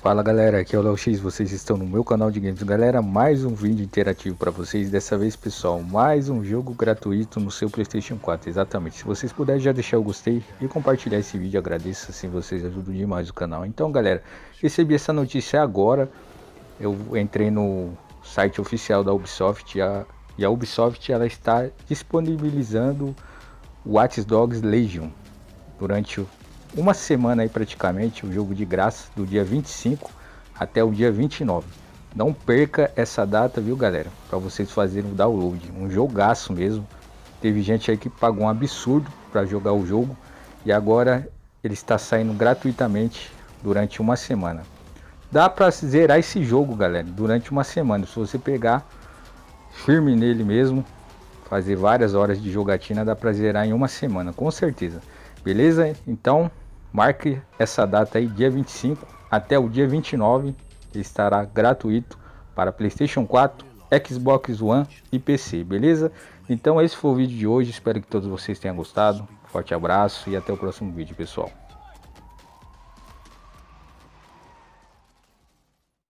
Fala galera, aqui é o Leo X, vocês estão no meu canal de games. Galera, mais um vídeo interativo para vocês, dessa vez pessoal, mais um jogo gratuito no seu Playstation 4, exatamente. Se vocês puderem já deixar o gostei e compartilhar esse vídeo, agradeço, assim vocês ajudam demais o canal. Então galera, recebi essa notícia agora, eu entrei no site oficial da Ubisoft, já e a Ubisoft ela está disponibilizando o Watch Dogs Legion durante uma semana aí praticamente, o jogo de graça do dia 25 até o dia 29. Não perca essa data, viu, galera? Para vocês fazerem o download, um jogaço mesmo. Teve gente aí que pagou um absurdo para jogar o jogo e agora ele está saindo gratuitamente durante uma semana. Dá para zerar esse jogo, galera, durante uma semana. Se você pegar firme nele mesmo. Fazer várias horas de jogatina dá pra zerar em uma semana, com certeza. Beleza? Então, marque essa data aí, dia 25 até o dia 29. Estará gratuito para PlayStation 4, Xbox One e PC, beleza? Então esse foi o vídeo de hoje, espero que todos vocês tenham gostado. Forte abraço e até o próximo vídeo, pessoal.